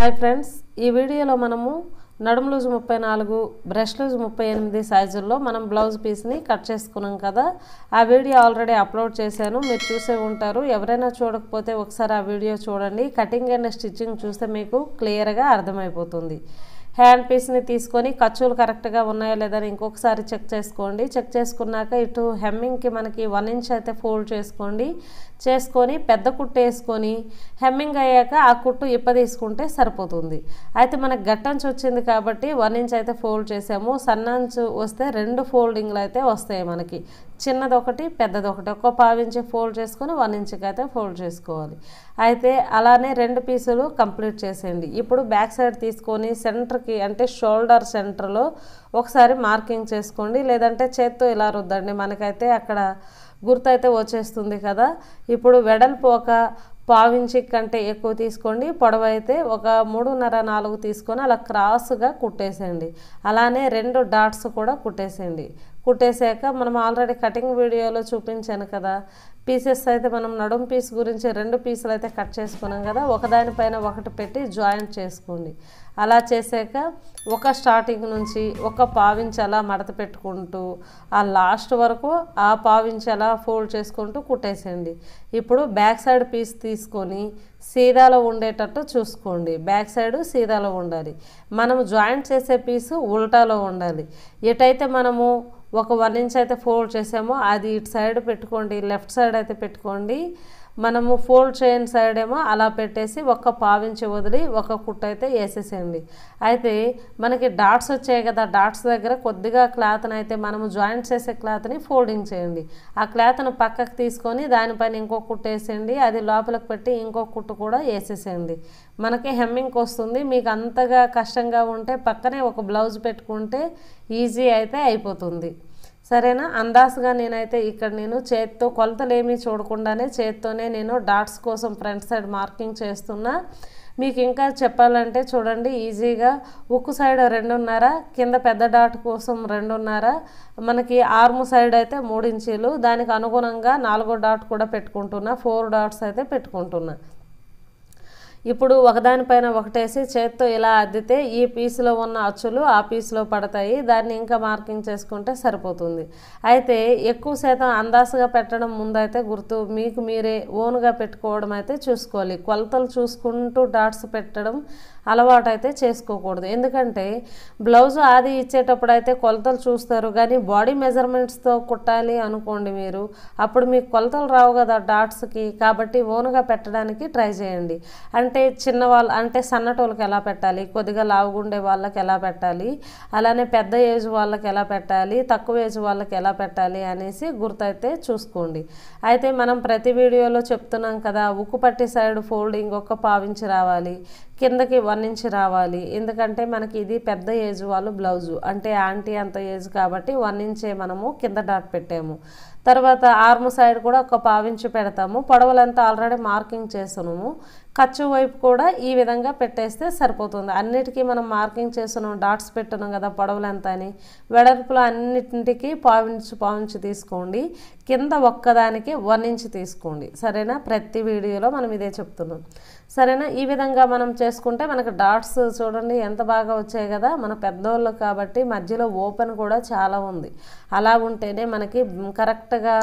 hi friends ఈ వీడియోలో మనము నడుము లూజు ముప్పై నాలుగు బ్రష్ లూజు ముప్పై ఎనిమిది సైజుల్లో మనం బ్లౌజ్ పీస్ని కట్ చేసుకున్నాం కదా ఆ వీడియో ఆల్రెడీ అప్లోడ్ చేశాను మీరు చూసే ఉంటారు ఎవరైనా చూడకపోతే ఒకసారి ఆ వీడియో చూడండి కటింగ్ అండ్ స్టిచ్చింగ్ చూస్తే మీకు క్లియర్గా అర్థమైపోతుంది హ్యాండ్ పీస్ని తీసుకొని ఖర్చులు కరెక్ట్గా ఉన్నాయో లేదని ఇంకొకసారి చెక్ చేసుకోండి చెక్ చేసుకున్నాక ఇటు హెమ్మింగ్కి మనకి వన్ ఇంచ్ అయితే ఫోల్డ్ చేసుకోండి చేసుకొని పెద్ద కుట్టు వేసుకొని హెమ్మింగ్ అయ్యాక ఆ కుట్టు ఇప్పదీసుకుంటే సరిపోతుంది అయితే మనకు గట్టంచు వచ్చింది కాబట్టి వన్ ఇంచ్ అయితే ఫోల్డ్ చేసాము సన్నంచు వస్తే రెండు ఫోల్డింగ్లు అయితే వస్తాయి మనకి చిన్నదొకటి పెద్దదొకటి పావు పావించి ఫోల్డ్ చేసుకొని వన్ ఇంచుకి అయితే ఫోల్డ్ చేసుకోవాలి అయితే అలానే రెండు పీసులు కంప్లీట్ చేసేయండి ఇప్పుడు బ్యాక్ సైడ్ తీసుకొని సెంటర్కి అంటే షోల్డర్ సెంటర్లో ఒకసారి మార్కింగ్ చేసుకోండి లేదంటే చేత్తో ఇలా రుద్దండి మనకైతే అక్కడ గుర్తైతే వచ్చేస్తుంది కదా ఇప్పుడు వెడల్పు ఒక పావించి కంటే ఎక్కువ తీసుకోండి పొడవైతే అయితే ఒక మూడున్నర నాలుగు తీసుకొని అలా క్రాస్గా కుట్టేసేయండి అలానే రెండు డాట్స్ కూడా కుట్టేసేయండి కుట్టేశాక మనం ఆల్రెడీ కటింగ్ వీడియోలో చూపించాను కదా పీసెస్ అయితే మనం నడుం పీస్ గురించి రెండు పీసులు అయితే కట్ చేసుకున్నాం కదా ఒకదానిపైన ఒకటి పెట్టి జాయింట్ చేసుకోండి అలా చేశాక ఒక స్టార్టింగ్ నుంచి ఒక పావించి అలా మడత పెట్టుకుంటూ ఆ లాస్ట్ వరకు ఆ పావించి అలా ఫోల్డ్ చేసుకుంటూ కుట్టేసేయండి ఇప్పుడు బ్యాక్ సైడ్ పీస్ తీసుకొని సీదాలో ఉండేటట్టు చూసుకోండి బ్యాక్ సైడ్ సీదాలో ఉండాలి మనం జాయింట్ చేసే పీసు ఉల్టాలో ఉండాలి ఎటైతే మనము ఒక వన్ ఇంచ్ అయితే ఫోల్డ్ చేసామో అది ఇటు సైడ్ పెట్టుకోండి లెఫ్ట్ సైడ్ అయితే పెట్టుకోండి మనము ఫోల్డ్ చేయని సైడ్ ఏమో అలా పెట్టేసి ఒక్క పావించి వదిలి ఒక కుట్ట అయితే వేసేసేయండి అయితే మనకి డాట్స్ వచ్చాయి కదా డాట్స్ దగ్గర కొద్దిగా క్లాత్ని అయితే మనము జాయింట్ చేసే క్లాత్ని ఫోల్డింగ్ చేయండి ఆ క్లాత్ను పక్కకు తీసుకొని దానిపైన ఇంకో కుట్ట వేసేయండి అది లోపలికి పెట్టి ఇంకో కుట్టు కూడా వేసేసేయండి మనకి హెమ్మింగ్ వస్తుంది మీకు అంతగా కష్టంగా ఉంటే పక్కనే ఒక బ్లౌజ్ పెట్టుకుంటే ఈజీ అయితే అయిపోతుంది సరేనా అందాసుగా నేనైతే ఇక్కడ నేను చేత్తో కొలతలేమీ చూడకుండానే చేత్తోనే నేను డాట్స్ కోసం ఫ్రంట్ సైడ్ మార్కింగ్ చేస్తున్నా మీకు ఇంకా చెప్పాలంటే చూడండి ఈజీగా ఉక్కు సైడ్ రెండున్నర కింద పెద్ద డాట్ కోసం రెండున్నర మనకి ఆర్ము సైడ్ అయితే మూడు ఇంచీలు దానికి అనుగుణంగా నాలుగో డాట్ కూడా పెట్టుకుంటున్నా ఫోర్ డాట్స్ అయితే పెట్టుకుంటున్నా ఇప్పుడు ఒకదానిపైన ఒకటేసి చేత్తో ఇలా అద్దితే ఈ పీసులో ఉన్న అచ్చులు ఆ పీసులో పడతాయి దాన్ని ఇంకా మార్కింగ్ చేసుకుంటే సరిపోతుంది అయితే ఎక్కువ శాతం అందాసుగా పెట్టడం ముందైతే గుర్తు మీకు మీరే ఓన్గా పెట్టుకోవడం అయితే చూసుకోవాలి కొలతలు చూసుకుంటూ డాట్స్ పెట్టడం అలవాటు అయితే చేసుకోకూడదు ఎందుకంటే బ్లౌజ్ ఆది ఇచ్చేటప్పుడు అయితే కొలతలు చూస్తారు కానీ బాడీ మెజర్మెంట్స్తో కుట్టాలి అనుకోండి మీరు అప్పుడు మీకు కొలతలు రావు కదా డాట్స్కి కాబట్టి ఓన్గా పెట్టడానికి ట్రై చేయండి అంటే చిన్న వాళ్ళు అంటే సన్నటోళ్ళకి ఎలా పెట్టాలి కొద్దిగా లావుగుండే వాళ్ళకి ఎలా పెట్టాలి అలానే పెద్ద ఏజ్ వాళ్ళకి ఎలా పెట్టాలి తక్కువ ఏజ్ వాళ్ళకి ఎలా పెట్టాలి అనేసి గుర్తయితే చూసుకోండి అయితే మనం ప్రతి వీడియోలో చెప్తున్నాం కదా ఉక్కు పట్టి సైడ్ ఫోల్డింగ్ ఒక్క పావించి రావాలి కిందకి వన్ ఇంచ్ రావాలి ఎందుకంటే మనకి ఇది పెద్ద ఏజ్ వాళ్ళు బ్లౌజు అంటే ఆంటీ అంత ఏజ్ కాబట్టి వన్ ఇంచే మనము కింద డాట్ పెట్టాము తర్వాత ఆర్మ్ సైడ్ కూడా ఒక పావించి పెడతాము పొడవలంతా ఆల్రెడీ మార్కింగ్ చేస్తున్నాము ఖర్చు వైపు కూడా ఈ విధంగా పెట్టేస్తే సరిపోతుంది అన్నిటికీ మనం మార్కింగ్ చేస్తున్నాం డాట్స్ పెట్టినాం కదా ఎంత అని వెడల్పులో అన్నింటికి పావించి పావించి తీసుకోండి కింద ఒక్కదానికి వన్ ఇంచ్ తీసుకోండి సరేనా ప్రతి వీడియోలో మనం ఇదే చెప్తున్నాం సరేనా ఈ విధంగా మనం చేసుకుంటే మనకు డాట్స్ చూడండి ఎంత బాగా వచ్చాయి కదా మన పెద్దోళ్ళు కాబట్టి మధ్యలో ఓపెన్ కూడా చాలా ఉంది అలా ఉంటేనే మనకి కరెక్ట్గా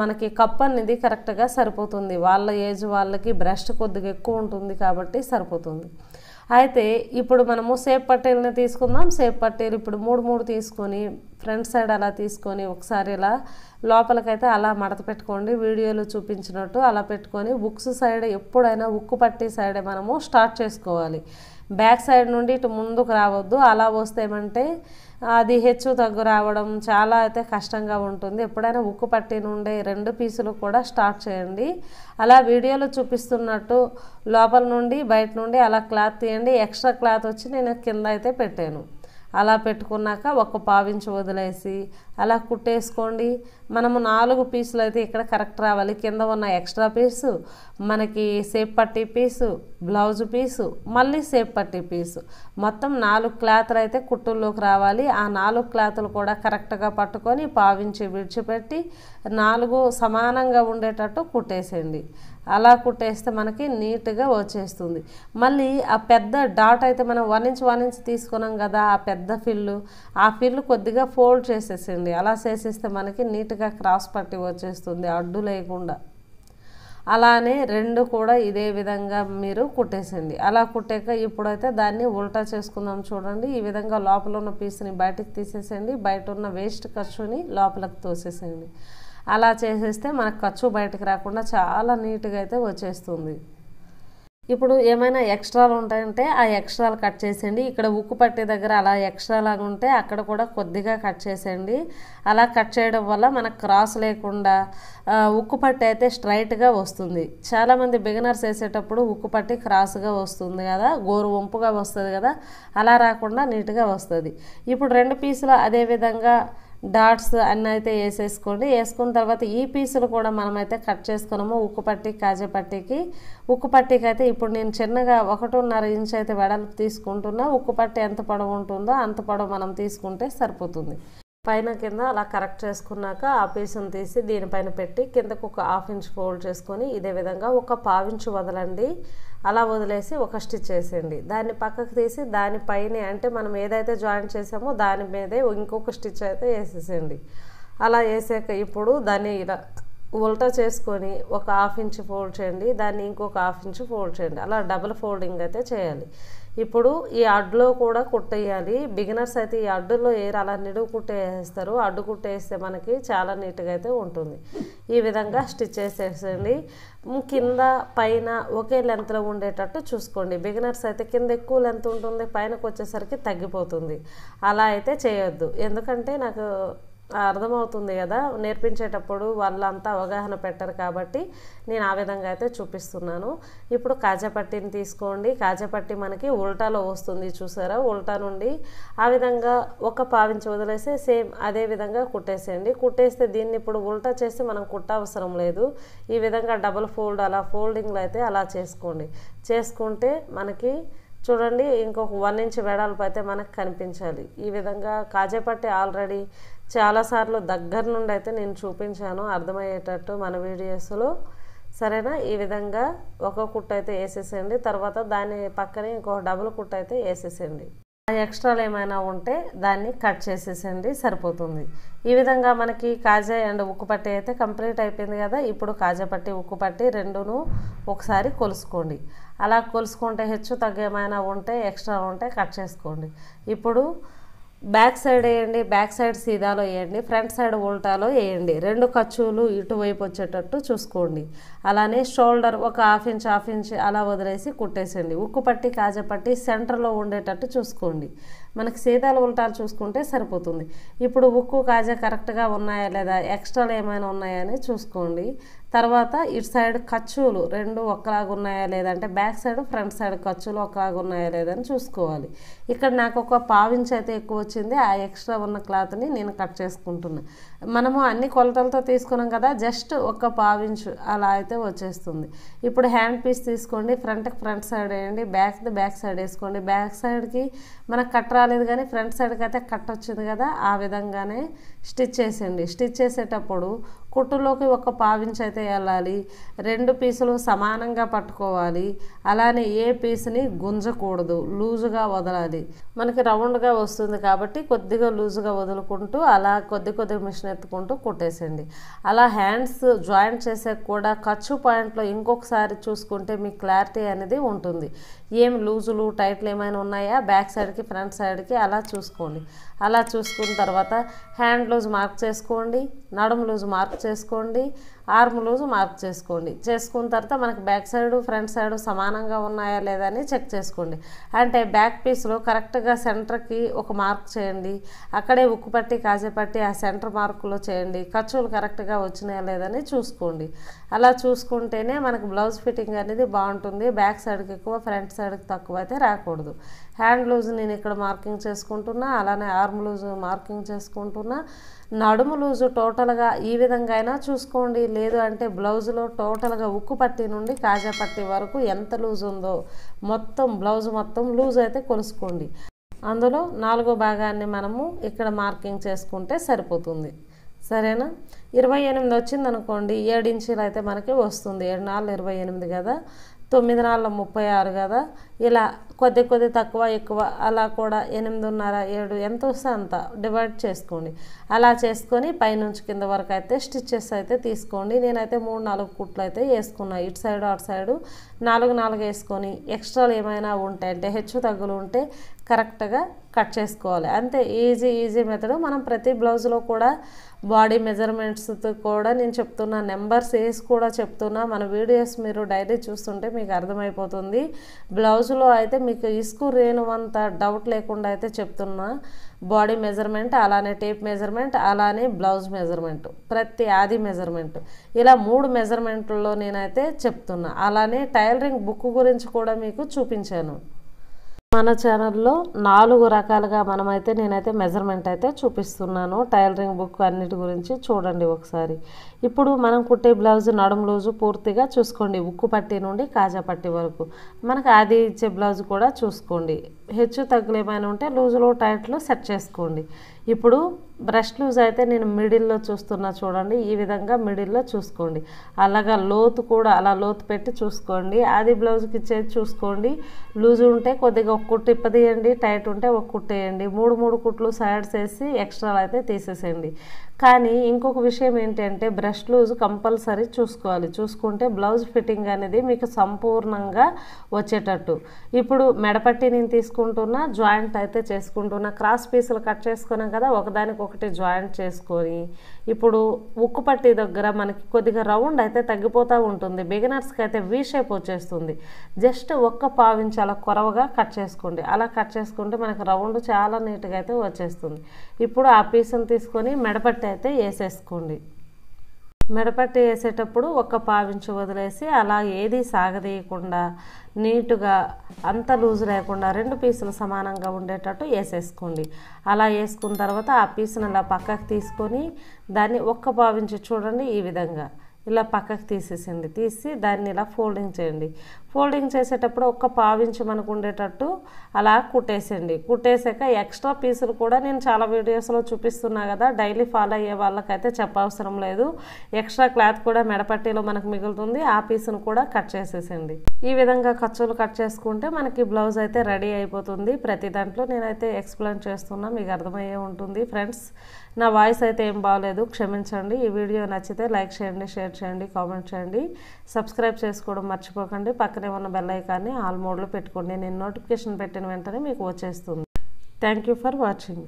మనకి కప్ అనేది కరెక్ట్గా సరిపోతుంది వాళ్ళ ఏజ్ వాళ్ళకి బ్రెస్ట్ కొద్దిగా ఎక్కువ ఉంటుంది కాబట్టి సరిపోతుంది అయితే ఇప్పుడు మనము సేప్ పట్టేల్ని తీసుకుందాం సేప్ పట్టేలు ఇప్పుడు మూడు మూడు తీసుకొని ఫ్రంట్ సైడ్ అలా తీసుకొని ఒకసారి ఇలా లోపలికైతే అలా మడత పెట్టుకోండి వీడియోలో చూపించినట్టు అలా పెట్టుకొని బుక్స్ సైడ్ ఎప్పుడైనా ఉక్కు పట్టి సైడే మనము స్టార్ట్ చేసుకోవాలి బ్యాక్ సైడ్ నుండి ఇటు ముందుకు రావద్దు అలా వస్తే ఏమంటే అది హెచ్చు తగ్గు రావడం చాలా అయితే కష్టంగా ఉంటుంది ఎప్పుడైనా ఉక్కు పట్టి నుండే రెండు పీసులు కూడా స్టార్ట్ చేయండి అలా వీడియోలో చూపిస్తున్నట్టు లోపల నుండి బయట నుండి అలా క్లాత్ తీయండి ఎక్స్ట్రా క్లాత్ వచ్చి నేను కింద అయితే పెట్టాను అలా పెట్టుకున్నాక ఒక పావించి వదిలేసి అలా కుట్టేసుకోండి మనము నాలుగు పీసులు అయితే ఇక్కడ కరెక్ట్ రావాలి కింద ఉన్న ఎక్స్ట్రా పీసు మనకి సేప్ పట్టి పీసు బ్లౌజ్ పీసు మళ్ళీ సేప్ పట్టి పీసు మొత్తం నాలుగు క్లాత్లు అయితే కుట్టుల్లోకి రావాలి ఆ నాలుగు క్లాతులు కూడా కరెక్ట్గా పట్టుకొని పావించి విడిచిపెట్టి నాలుగు సమానంగా ఉండేటట్టు కుట్టేసేయండి అలా కుట్టేస్తే మనకి నీట్గా వచ్చేస్తుంది మళ్ళీ ఆ పెద్ద డాట్ అయితే మనం వన్ ఇంచ్ వన్ ఇంచ్ తీసుకున్నాం కదా ఆ పెద్ద ఫిల్లు ఆ ఫిల్లు కొద్దిగా ఫోల్డ్ చేసేసేయండి చేసేయాలండి అలా చేసేస్తే మనకి నీట్గా క్రాస్ పట్టి వచ్చేస్తుంది అడ్డు లేకుండా అలానే రెండు కూడా ఇదే విధంగా మీరు కుట్టేసింది అలా కుట్టాక ఇప్పుడైతే దాన్ని ఉల్టా చేసుకుందాం చూడండి ఈ విధంగా లోపల ఉన్న పీస్ని బయటకు తీసేసేయండి బయట ఉన్న వేస్ట్ ఖర్చుని లోపలకు తోసేసేయండి అలా చేసేస్తే మనకు ఖర్చు బయటకు రాకుండా చాలా నీట్గా అయితే వచ్చేస్తుంది ఇప్పుడు ఏమైనా ఎక్స్ట్రాలు ఉంటాయంటే ఆ ఎక్స్ట్రాలు కట్ చేసేయండి ఇక్కడ ఉక్కు పట్టే దగ్గర అలా ఎక్స్ట్రా లాగా ఉంటే అక్కడ కూడా కొద్దిగా కట్ చేసేయండి అలా కట్ చేయడం వల్ల మనకు క్రాస్ లేకుండా ఉక్కు పట్టి అయితే స్ట్రైట్గా వస్తుంది చాలామంది బిగినర్స్ వేసేటప్పుడు ఉక్కు పట్టి క్రాస్గా వస్తుంది కదా గోరు వంపుగా వస్తుంది కదా అలా రాకుండా నీట్గా వస్తుంది ఇప్పుడు రెండు పీసులు అదేవిధంగా డాట్స్ అన్నీ అయితే వేసేసుకోండి వేసుకున్న తర్వాత ఈ పీసులు కూడా మనమైతే కట్ చేసుకున్నాము ఉక్కు పట్టి కాజే పట్టీకి ఉక్కు పట్టీకి అయితే ఇప్పుడు నేను చిన్నగా ఒకటిన్నర ఇంచ్ అయితే వెడల్పు తీసుకుంటున్నా ఉక్కు పట్టి ఎంత పొడవు ఉంటుందో అంత పొడవు మనం తీసుకుంటే సరిపోతుంది పైన కింద అలా కరెక్ట్ చేసుకున్నాక ఆ పీసును తీసి దీనిపైన పెట్టి కిందకు ఒక హాఫ్ ఇంచ్ ఫోల్డ్ చేసుకొని ఇదే విధంగా ఒక పావించు వదలండి అలా వదిలేసి ఒక స్టిచ్ చేసేయండి దాన్ని పక్కకు తీసి దానిపైనే అంటే మనం ఏదైతే జాయిన్ చేసామో దాని మీదే ఇంకొక స్టిచ్ అయితే వేసేసేయండి అలా వేసాక ఇప్పుడు దాన్ని ఇలా ఉల్టా చేసుకొని ఒక హాఫ్ ఇంచ్ ఫోల్డ్ చేయండి దాన్ని ఇంకొక హాఫ్ ఇంచ్ ఫోల్డ్ చేయండి అలా డబుల్ ఫోల్డింగ్ అయితే చేయాలి ఇప్పుడు ఈ అడ్డులో కూడా కుట్టేయాలి బిగినర్స్ అయితే ఈ అడ్డులో ఏరు అలా నిడుగు కుట్టేస్తారు అడ్డు కుట్టేస్తే మనకి చాలా నీట్గా అయితే ఉంటుంది ఈ విధంగా స్టిచ్ చేసేసండి కింద పైన ఒకే లెంత్లో ఉండేటట్టు చూసుకోండి బిగినర్స్ అయితే కింద ఎక్కువ లెంత్ ఉంటుంది పైనకు వచ్చేసరికి తగ్గిపోతుంది అలా అయితే చేయొద్దు ఎందుకంటే నాకు అర్థమవుతుంది కదా నేర్పించేటప్పుడు వాళ్ళంతా అవగాహన పెట్టరు కాబట్టి నేను ఆ విధంగా అయితే చూపిస్తున్నాను ఇప్పుడు కాజాపట్టిని తీసుకోండి కాజాపట్టి మనకి ఉల్టాలో వస్తుంది చూసారా ఉల్టా నుండి ఆ విధంగా ఒక పావించి వదిలేస్తే సేమ్ అదే విధంగా కుట్టేసేయండి కుట్టేస్తే దీన్ని ఇప్పుడు ఉల్టా చేసి మనం కుట్ట అవసరం లేదు ఈ విధంగా డబుల్ ఫోల్డ్ అలా ఫోల్డింగ్లు అయితే అలా చేసుకోండి చేసుకుంటే మనకి చూడండి ఇంకొక వన్ ఇంచ్ వెడల్పు అయితే మనకు కనిపించాలి ఈ విధంగా కాజేపట్టి ఆల్రెడీ చాలాసార్లు దగ్గర నుండి అయితే నేను చూపించాను అర్థమయ్యేటట్టు మన వీడియోస్లో సరేనా ఈ విధంగా ఒక కుట్ట అయితే వేసేసేయండి తర్వాత దాని పక్కనే ఇంకొక డబుల్ కుట్ట అయితే వేసేసేయండి ఎక్స్ట్రాలు ఏమైనా ఉంటే దాన్ని కట్ చేసేసండి సరిపోతుంది ఈ విధంగా మనకి కాజా అండ్ ఉక్కు పట్టి అయితే కంప్లీట్ అయిపోయింది కదా ఇప్పుడు కాజా పట్టి ఉక్కు పట్టి రెండును ఒకసారి కొలుసుకోండి అలా కొలుసుకుంటే హెచ్చు తగ్గేమైనా ఉంటే ఎక్స్ట్రా ఉంటే కట్ చేసుకోండి ఇప్పుడు బ్యాక్ సైడ్ వేయండి బ్యాక్ సైడ్ సీదాలో వేయండి ఫ్రంట్ సైడ్ ఉల్టాలో వేయండి రెండు ఖర్చులు ఇటువైపు వచ్చేటట్టు చూసుకోండి అలానే షోల్డర్ ఒక హాఫ్ ఇంచ్ హాఫ్ ఇంచ్ అలా వదిలేసి కుట్టేసండి ఉక్కు పట్టి కాజపట్టి సెంటర్లో ఉండేటట్టు చూసుకోండి మనకి సీదాలు ఉల్టాలు చూసుకుంటే సరిపోతుంది ఇప్పుడు ఉక్కు కాజా కరెక్ట్గా ఉన్నాయా లేదా ఎక్స్ట్రాలు ఏమైనా ఉన్నాయా అని చూసుకోండి తర్వాత ఇటు సైడ్ ఖర్చులు రెండు ఒకలాగా ఉన్నాయా లేదంటే బ్యాక్ సైడ్ ఫ్రంట్ సైడ్ ఖర్చులు ఒకలాగా ఉన్నాయా లేదని చూసుకోవాలి ఇక్కడ నాకు ఒక పావించి అయితే ఎక్కువ వచ్చింది ఆ ఎక్స్ట్రా ఉన్న క్లాత్ని నేను కట్ చేసుకుంటున్నాను మనము అన్ని కొలతలతో తీసుకున్నాం కదా జస్ట్ ఒక పావించు అలా అయితే వచ్చేస్తుంది ఇప్పుడు హ్యాండ్ పీస్ తీసుకోండి ఫ్రంట్కి ఫ్రంట్ సైడ్ వేయండి బ్యాక్ది బ్యాక్ సైడ్ వేసుకోండి బ్యాక్ సైడ్కి మనకు కట్ రాలేదు కానీ ఫ్రంట్ సైడ్కి అయితే కట్ వచ్చింది కదా ఆ విధంగానే స్టిచ్ చేసేయండి స్టిచ్ చేసేటప్పుడు కుట్టులోకి ఒక పావించ్ అయితే వెళ్ళాలి రెండు పీసులు సమానంగా పట్టుకోవాలి అలానే ఏ పీస్ని గుంజకూడదు లూజుగా వదలాలి మనకి రౌండ్గా వస్తుంది కాబట్టి కొద్దిగా లూజుగా వదులుకుంటూ అలా కొద్ది కొద్ది మిషన్ ఎత్తుకుంటూ కుట్టేసేయండి అలా హ్యాండ్స్ జాయింట్ చేసాక కూడా ఖర్చు పాయింట్లో ఇంకొకసారి చూసుకుంటే మీకు క్లారిటీ అనేది ఉంటుంది ఏం లూజులు టైట్లు ఏమైనా ఉన్నాయా బ్యాక్ సైడ్కి ఫ్రంట్ సైడ్కి అలా చూసుకోండి అలా చూసుకున్న తర్వాత హ్యాండ్ లూజ్ మార్క్ చేసుకోండి నడుము లూజ్ మార్క్ చేసుకోండి ఆర్మ్ లూజ్ మార్క్ చేసుకోండి చేసుకున్న తర్వాత మనకి బ్యాక్ సైడ్ ఫ్రంట్ సైడ్ సమానంగా ఉన్నాయా లేదా అని చెక్ చేసుకోండి అంటే బ్యాక్ పీస్లో కరెక్ట్గా సెంటర్కి ఒక మార్క్ చేయండి అక్కడే ఉక్కు పట్టి కాజే పట్టి ఆ సెంటర్ మార్కులో చేయండి ఖర్చులు కరెక్ట్గా వచ్చినాయా లేదని చూసుకోండి అలా చూసుకుంటేనే మనకు బ్లౌజ్ ఫిట్టింగ్ అనేది బాగుంటుంది బ్యాక్ సైడ్కి ఎక్కువ ఫ్రంట్ సైడ్కి తక్కువ అయితే రాకూడదు హ్యాండ్ లూజ్ నేను ఇక్కడ మార్కింగ్ చేసుకుంటున్నా అలానే ఆర్మ్ లూజ్ మార్కింగ్ చేసుకుంటున్నా నడుము లూజు టోటల్గా ఈ విధంగా అయినా చూసుకోండి లేదు అంటే బ్లౌజ్లో టోటల్గా ఉక్కు పట్టి నుండి కాజా పట్టి వరకు ఎంత లూజ్ ఉందో మొత్తం బ్లౌజ్ మొత్తం లూజ్ అయితే కొలుసుకోండి అందులో నాలుగో భాగాన్ని మనము ఇక్కడ మార్కింగ్ చేసుకుంటే సరిపోతుంది సరేనా ఇరవై ఎనిమిది వచ్చింది అనుకోండి ఏడు ఇంచులు అయితే మనకి వస్తుంది ఏడు నాలుగు ఇరవై ఎనిమిది కదా తొమ్మిది నాలుగు ముప్పై ఆరు కదా ఇలా కొద్ది కొద్ది తక్కువ ఎక్కువ అలా కూడా ఎనిమిదిన్నర ఏడు ఎంత వస్తే అంత డివైడ్ చేసుకోండి అలా చేసుకొని పైనుంచి కింద వరకు అయితే స్టిచ్చెస్ అయితే తీసుకోండి నేనైతే మూడు నాలుగు కుట్లు అయితే వేసుకున్నా ఇటు సైడ్ అటు సైడు నాలుగు నాలుగు వేసుకొని ఎక్స్ట్రాలు ఏమైనా ఉంటాయి అంటే హెచ్చు తగ్గులు ఉంటే కరెక్ట్గా కట్ చేసుకోవాలి అంతే ఈజీ ఈజీ మెథడ్ మనం ప్రతి బ్లౌజ్లో కూడా బాడీ మెజర్మెంట్స్ కూడా నేను చెప్తున్నా నెంబర్స్ వేసి కూడా చెప్తున్నా మన వీడియోస్ మీరు డైలీ చూస్తుంటే మీకు అర్థమైపోతుంది బ్లౌజ్లో అయితే మీకు ఇసుకు రేను అంత డౌట్ లేకుండా అయితే చెప్తున్నా బాడీ మెజర్మెంట్ అలానే టేప్ మెజర్మెంట్ అలానే బ్లౌజ్ మెజర్మెంట్ ప్రతి ఆది మెజర్మెంట్ ఇలా మూడు మెజర్మెంట్లో నేనైతే చెప్తున్నా అలానే టైలరింగ్ బుక్ గురించి కూడా మీకు చూపించాను మన ఛానల్లో నాలుగు రకాలుగా మనమైతే నేనైతే మెజర్మెంట్ అయితే చూపిస్తున్నాను టైలరింగ్ బుక్ అన్నిటి గురించి చూడండి ఒకసారి ఇప్పుడు మనం కుట్టే బ్లౌజ్ నడుము లూజు పూర్తిగా చూసుకోండి ఉక్కు పట్టి నుండి కాజా పట్టి వరకు మనకు అది ఇచ్చే బ్లౌజ్ కూడా చూసుకోండి హెచ్చు తగ్గులు ఏమైనా ఉంటే లూజులో టైట్లో సెట్ చేసుకోండి ఇప్పుడు బ్రష్ లూజ్ అయితే నేను మిడిల్లో చూస్తున్నా చూడండి ఈ విధంగా మిడిల్లో చూసుకోండి అలాగా లోతు కూడా అలా లోతు పెట్టి చూసుకోండి అది బ్లౌజ్కి ఇచ్చేది చూసుకోండి లూజ్ ఉంటే కొద్దిగా ఒక కుట్టు ఇప్పదీయండి టైట్ ఉంటే ఒక కుట్టేయండి మూడు మూడు కుట్లు సైడ్స్ వేసి ఎక్స్ట్రా అయితే తీసేసేయండి కానీ ఇంకొక విషయం ఏంటంటే బ్రష్ లూజ్ కంపల్సరీ చూసుకోవాలి చూసుకుంటే బ్లౌజ్ ఫిట్టింగ్ అనేది మీకు సంపూర్ణంగా వచ్చేటట్టు ఇప్పుడు మెడపట్టి నేను తీసుకుంటున్నా జాయింట్ అయితే చేసుకుంటున్నా క్రాస్ పీసులు కట్ చేసుకున్నాం కదా ఒకదానికొకటి జాయింట్ చేసుకొని ఇప్పుడు ఉక్కు పట్టి దగ్గర మనకి కొద్దిగా రౌండ్ అయితే తగ్గిపోతూ ఉంటుంది బిగినర్స్కి అయితే వీ షేప్ వచ్చేస్తుంది జస్ట్ ఒక్క పావించి అలా కొరవగా కట్ చేసుకోండి అలా కట్ చేసుకుంటే మనకు రౌండ్ చాలా నీట్గా అయితే వచ్చేస్తుంది ఇప్పుడు ఆ పీస్ని తీసుకొని మెడపట్టి అయితే వేసేసుకోండి మిడపట్టి వేసేటప్పుడు ఒక్క పావించి వదిలేసి అలా ఏది సాగదీయకుండా నీటుగా అంత లూజ్ లేకుండా రెండు పీసులు సమానంగా ఉండేటట్టు వేసేసుకోండి అలా వేసుకున్న తర్వాత ఆ పీసును అలా పక్కకు తీసుకొని దాన్ని ఒక్క పావించి చూడండి ఈ విధంగా ఇలా పక్కకు తీసేసింది తీసి దాన్ని ఇలా ఫోల్డింగ్ చేయండి ఫోల్డింగ్ చేసేటప్పుడు ఒక్క పావించి మనకు ఉండేటట్టు అలా కుట్టేసండి కుట్టేసాక ఎక్స్ట్రా పీసులు కూడా నేను చాలా వీడియోస్లో చూపిస్తున్నా కదా డైలీ ఫాలో అయ్యే వాళ్ళకైతే చెప్పవసరం లేదు ఎక్స్ట్రా క్లాత్ కూడా మెడపట్టీలో మనకు మిగులుతుంది ఆ పీసును కూడా కట్ చేసేసండి ఈ విధంగా ఖర్చులు కట్ చేసుకుంటే మనకి బ్లౌజ్ అయితే రెడీ అయిపోతుంది ప్రతి దాంట్లో నేనైతే ఎక్స్ప్లెయిన్ చేస్తున్నా మీకు అర్థమయ్యే ఉంటుంది ఫ్రెండ్స్ నా వాయిస్ అయితే ఏం బాగలేదు క్షమించండి ఈ వీడియో నచ్చితే లైక్ చేయండి షేర్ చేయండి కామెంట్ చేయండి సబ్స్క్రైబ్ చేసుకోవడం మర్చిపోకండి పక్కనే ఉన్న బెల్ ఐకాన్ని ఆల్ మోడ్లో పెట్టుకోండి నేను నోటిఫికేషన్ పెట్టిన వెంటనే మీకు వచ్చేస్తుంది థ్యాంక్ ఫర్ వాచింగ్